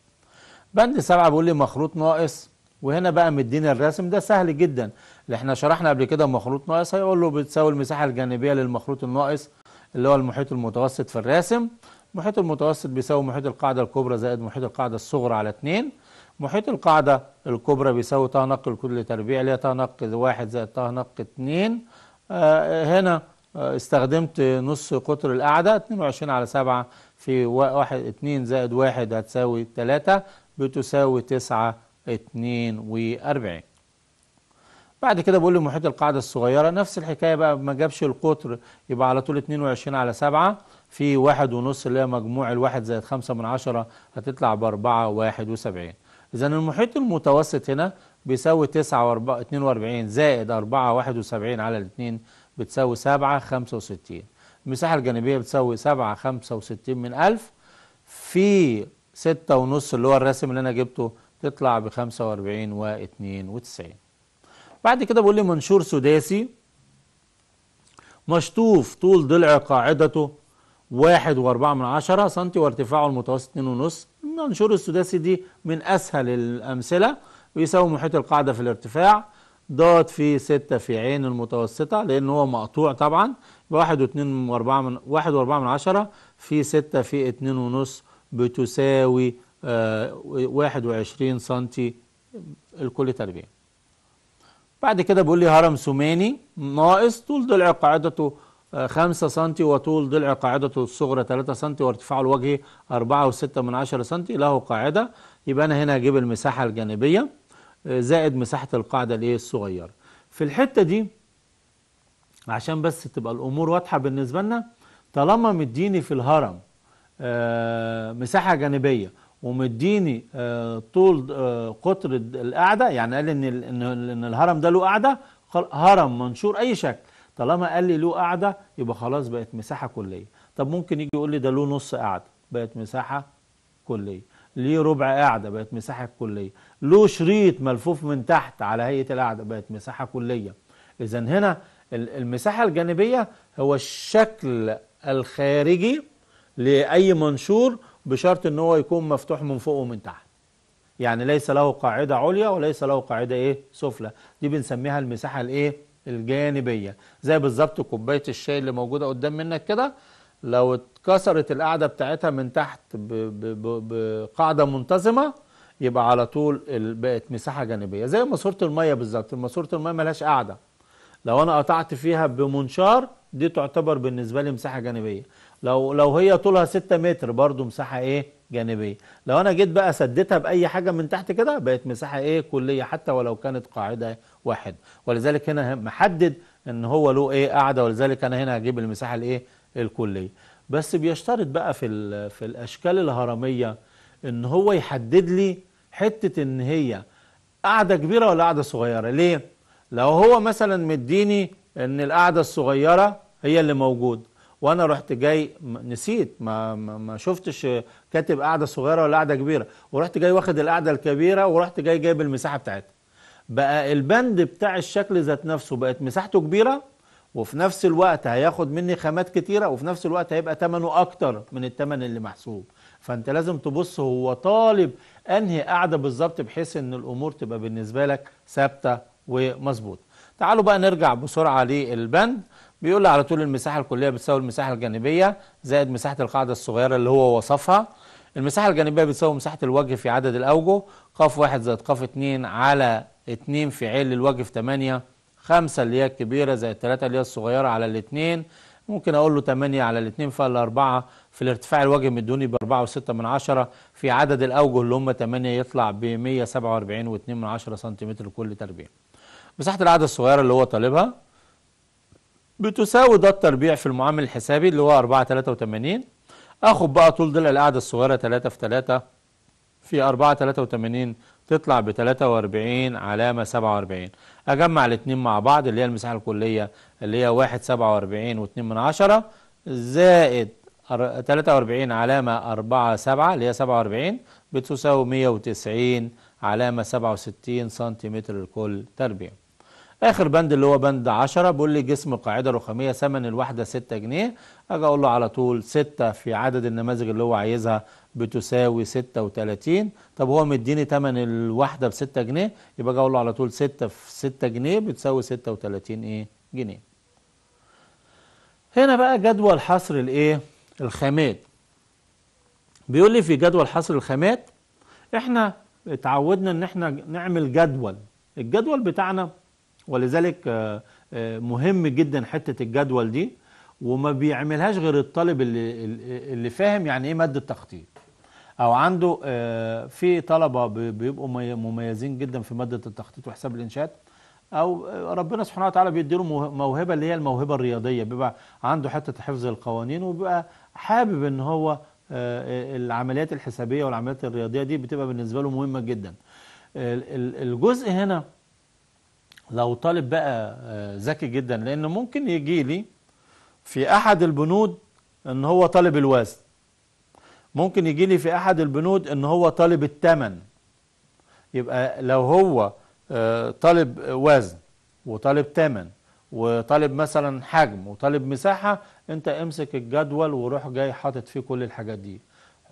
بند 7 بيقول لي مخروط ناقص وهنا بقى مدينا الرسم ده سهل جدا اللي احنا شرحنا قبل كده مخروط ناقص هيقول له بتساوي المساحه الجانبيه للمخروط الناقص اللي هو المحيط المتوسط في الراسم المحيط المتوسط بيساوي محيط القاعده الكبرى زائد محيط القاعده الصغرى على 2 محيط القاعده الكبرى بيساوي طه نق لكل تربيع اللي هي طه نق 1 زائد طه نق 2 آه هنا آه، استخدمت نص قطر القاعدة 22 على 7 في 1 2 زائد 1 هتساوي 3 بتساوي 9 42 بعد كده بقول لمحيط القاعدة الصغيرة نفس الحكاية بقى ما جابش القطر يبقى على طول 22 على 7 في واحد ونص اللي هي مجموع الواحد زائد 5 من 10 هتطلع ب 4 71 إذا المحيط المتوسط هنا بيساوي 9 و 42 زائد 4 71 على 2 بتساوي 7 65 المساحة الجانبية بتساوي 7 65 من 1000 في 6 ونص اللي هو الرسم اللي أنا جبته تطلع ب 45 و 92 بعد كده بيقول لي منشور سداسي مشطوف طول ضلع قاعدته واحد واربعة من عشرة سنتي وارتفاعه المتوسط اتنين ونص المنشور السداسي دي من أسهل الأمثلة بيساوي محيط القاعدة في الارتفاع ضغط في 6 في عين المتوسطة لأن هو مقطوع طبعا ب 1.4 من 1.4 في 6 في 2.5 بتساوي 21 سم الكل تربيع. بعد كده بيقول لي هرم سوماني ناقص طول ضلع قاعدته 5 آه، سم وطول ضلع قاعدته الصغرى 3 سم وارتفاع الوجه 4.6 سم له قاعدة يبقى أنا هنا أجيب المساحة الجانبية زائد مساحة القاعدة الايه الصغيرة في الحتة دي عشان بس تبقى الامور واضحة بالنسبة لنا طالما مديني في الهرم آه، مساحة جانبية ومديني آه، طول آه، قطر القاعدة يعني قال ان ان الهرم ده له قاعدة هرم منشور اي شكل طالما قال لي له قاعدة يبقى خلاص بقت مساحة كلية طب ممكن يجي يقول لي ده له نص قاعدة بقت مساحة كلية ليه ربع قاعدة بقت مساحة كلية له شريط ملفوف من تحت على هيئه القاعده بقت مساحه كليه اذا هنا المساحه الجانبيه هو الشكل الخارجي لاي منشور بشرط ان هو يكون مفتوح من فوق ومن تحت يعني ليس له قاعده عليا وليس له قاعده ايه سفلى دي بنسميها المساحه الايه الجانبيه زي بالظبط كوبايه الشاي اللي موجوده قدام منك كده لو اتكسرت القاعده بتاعتها من تحت بقاعده منتظمه يبقى على طول بقت مساحه جانبيه زي ماسوره الميه بالظبط ماسوره الميه ملهاش قاعده لو انا قطعت فيها بمنشار دي تعتبر بالنسبه لي مساحه جانبيه لو لو هي طولها 6 متر برضو مساحه ايه جانبيه لو انا جيت بقى سدتها باي حاجه من تحت كده بقت مساحه ايه كليه حتى ولو كانت قاعده واحد ولذلك هنا محدد ان هو له ايه قاعده ولذلك انا هنا هجيب المساحه الايه الكليه بس بيشترط بقى في في الاشكال الهرميه ان هو يحدد لي حته ان هي قاعده كبيره ولا قاعده صغيره ليه لو هو مثلا مديني ان القاعده الصغيره هي اللي موجود وانا رحت جاي نسيت ما ما شفتش كاتب قاعده صغيره ولا قاعده كبيره ورحت جاي واخد القاعده الكبيره ورحت جاي جايب المساحه بتاعتها بقى البند بتاع الشكل ذات نفسه بقت مساحته كبيره وفي نفس الوقت هياخد مني خامات كتيره وفي نفس الوقت هيبقى ثمنه اكتر من الثمن اللي محسوب فانت لازم تبص هو طالب انهي قاعده بالظبط بحيث ان الامور تبقى بالنسبه لك ثابته ومظبوطه تعالوا بقى نرجع بسرعه للبند بيقول على طول المساحه الكليه بتساوي المساحه الجانبيه زائد مساحه القاعده الصغيره اللي هو وصفها المساحه الجانبيه بتساوي مساحه الوجه في عدد الاوجه قاف واحد زائد قاف اتنين على اتنين في عل الوجه في تمانية خمسة اللي هي الكبيرة زائد تلاتة اللي هي الصغيرة على الاثنين ممكن اقول له تمانية على فال فالاربعة في الارتفاع الوجه مدوني ب 4.6 من عشرة في عدد الأوجه اللي هم 8 يطلع ب 147.2 من عشرة سنتيمتر لكل تربيع مساحة العدد الصغيرة اللي هو طالبها بتساوي ده التربيع في المعامل الحسابي اللي هو 483 اخد بقى طول ضلع القاعدة الصغيرة 3 في 3 في 483 تطلع ب 43 علامة 47 اجمع الاتنين مع بعض اللي هي المساحة الكلية اللي هي 1 47 و2 من 10 زائد 43 علامة 4 7 اللي هي 47 بتساوي 190 علامة 67 سنتيمتر لكل تربيع آخر بند اللي هو بند 10 بيقول لي جسم قاعدة رخامية ثمن الوحدة 6 جنيه أجي أقول له على طول 6 في عدد النماذج اللي هو عايزها بتساوي 36 طب هو مديني ثمن الوحدة ب 6 جنيه يبقى أجي أقول له على طول 6 في 6 جنيه بتساوي 36 إيه جنيه هنا بقى جدول حصر الإيه الخامات بيقول لي في جدول حصر الخامات احنا اتعودنا ان احنا نعمل جدول الجدول بتاعنا ولذلك آه، آه، مهم جدا حته الجدول دي وما بيعملهاش غير الطالب اللي اللي فاهم يعني ايه ماده تخطيط او عنده آه، في طلبه بيبقوا مميزين جدا في ماده التخطيط وحساب الانشاءات او ربنا سبحانه وتعالى بيديله موهبه اللي هي الموهبه الرياضيه بيبقى عنده حته حفظ القوانين وبيبقى حابب ان هو آه، العمليات الحسابيه والعمليات الرياضيه دي بتبقى بالنسبه له مهمه جدا الجزء هنا لو طالب بقى آه، ذكي جدا لان ممكن يجي لي في احد البنود ان هو طالب الوزن ممكن يجي لي في احد البنود ان هو طالب الثمن يبقى لو هو آه، طالب وزن وطالب ثمن وطالب مثلا حجم وطالب مساحة انت امسك الجدول وروح جاي حاطط فيه كل الحاجات دي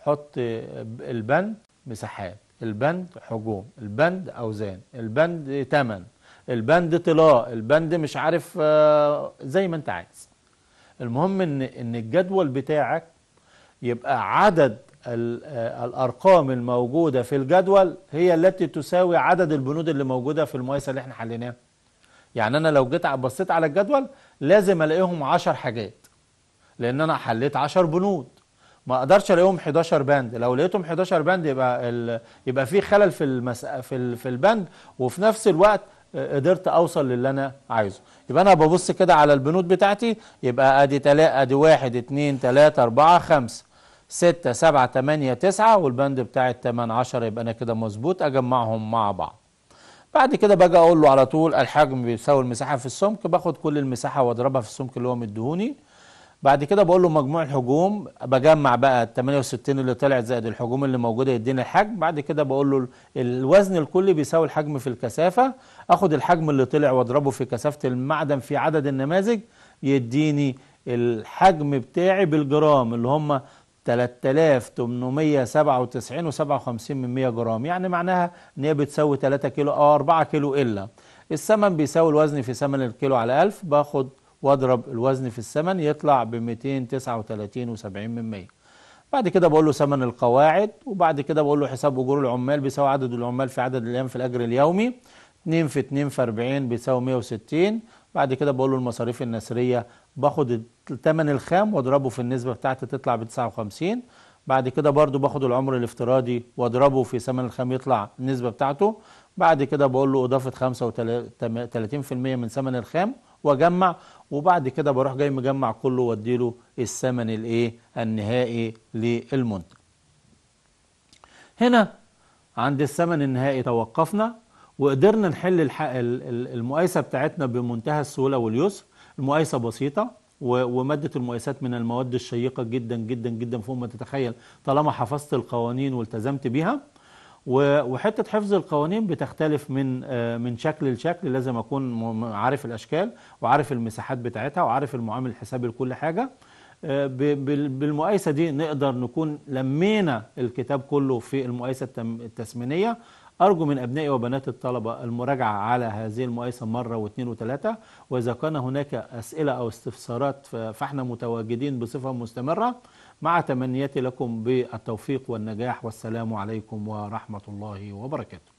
حط البند مساحات البند حجوم البند اوزان البند تمن البند طلاء البند مش عارف آه، زي ما انت عايز المهم ان ان الجدول بتاعك يبقى عدد آه، الارقام الموجوده في الجدول هي التي تساوي عدد البنود اللي موجوده في المقايسه اللي احنا حليناها يعني انا لو جيت بصيت على الجدول لازم الاقيهم 10 حاجات لان انا حليت 10 بنود ما اقدرش الاقيهم 11 بند لو لقيتهم 11 بند يبقى ال... يبقى في خلل في المس... في ال... في البند وفي نفس الوقت آه، قدرت اوصل للي انا عايزه يبقى انا ببص كده على البنود بتاعتي يبقى ادي تلا... ادي 1 2 3 4 5 6 7 8 9 والبند بتاع ال 8 10 يبقى انا كده مظبوط اجمعهم مع بعض بعد كده باجي اقول له على طول الحجم بيساوي المساحه في السمك باخد كل المساحه واضربها في السمك اللي هو مديهوني بعد كده بقول له مجموع الحجوم بجمع بقى ال 68 اللي طلعت زائد الحجوم اللي موجوده يديني الحجم بعد كده بقول له الوزن الكلي بيساوي الحجم في الكثافه اخد الحجم اللي طلع واضربه في كثافه المعدن في عدد النماذج يديني الحجم بتاعي بالجرام اللي هم 3897 و57 من 100 جرام يعني معناها ان هي بتساوي 3 كيلو او 4 كيلو الا الثمن بيساوي الوزن في ثمن الكيلو على 1000 باخد واضرب الوزن في الثمن يطلع ب 239 و70 من 100 بعد كده بقول له ثمن القواعد وبعد كده بقول له حساب اجور العمال بيساوي عدد العمال في عدد الايام في الاجر اليومي 2 في 2 في 40 بيساوي 160 بعد كده بقول له المصاريف النسريه باخد الثمن الخام واضربه في النسبه بتاعتي تطلع ب 59 بعد كده برضو باخد العمر الافتراضي واضربه في ثمن الخام يطلع النسبه بتاعته بعد كده بقول له اضافه 35% من ثمن الخام واجمع وبعد كده بروح جاي مجمع كله واديله الثمن الايه النهائي للمنتج هنا عند الثمن النهائي توقفنا وقدرنا نحل المقايسه بتاعتنا بمنتهى السهوله واليسر المقايسة بسيطة ومادة المقايسات من المواد الشيقة جدا جدا جدا فوق ما تتخيل طالما حفظت القوانين والتزمت بيها وحته حفظ القوانين بتختلف من من شكل لشكل لازم اكون عارف الاشكال وعارف المساحات بتاعتها وعارف المعامل الحسابي لكل حاجه آه، بالمقايسه دي نقدر نكون لمينا الكتاب كله في المقايسه التسمينيه أرجو من أبنائي وبنات الطلبة المراجعة على هذه المقايسة مرة واثنين وثلاثة وإذا كان هناك أسئلة أو استفسارات فإحنا متواجدين بصفة مستمرة مع تمنياتي لكم بالتوفيق والنجاح والسلام عليكم ورحمة الله وبركاته